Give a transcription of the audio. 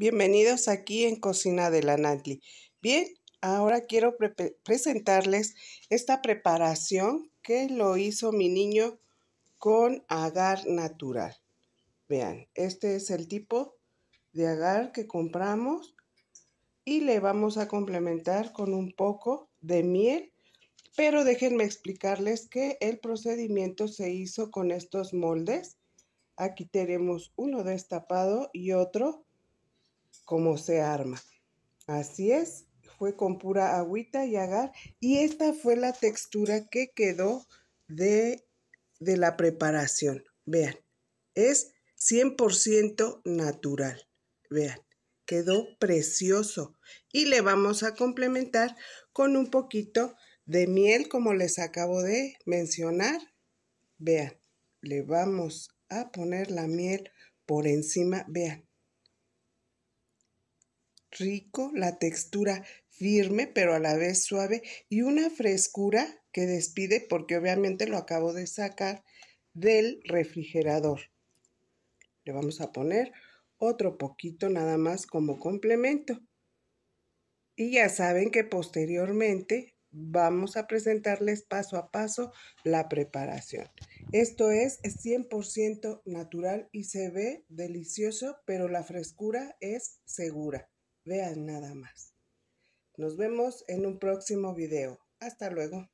Bienvenidos aquí en Cocina de la Natli. Bien, ahora quiero presentarles esta preparación que lo hizo mi niño con agar natural. Vean, este es el tipo de agar que compramos y le vamos a complementar con un poco de miel. Pero déjenme explicarles que el procedimiento se hizo con estos moldes. Aquí tenemos uno destapado y otro Cómo se arma. Así es, fue con pura agüita y agar y esta fue la textura que quedó de, de la preparación. Vean, es 100% natural. Vean, quedó precioso y le vamos a complementar con un poquito de miel como les acabo de mencionar. Vean, le vamos a poner la miel por encima, vean, rico, la textura firme pero a la vez suave y una frescura que despide porque obviamente lo acabo de sacar del refrigerador. Le vamos a poner otro poquito nada más como complemento. Y ya saben que posteriormente vamos a presentarles paso a paso la preparación. Esto es 100% natural y se ve delicioso, pero la frescura es segura. Vean nada más. Nos vemos en un próximo video. Hasta luego.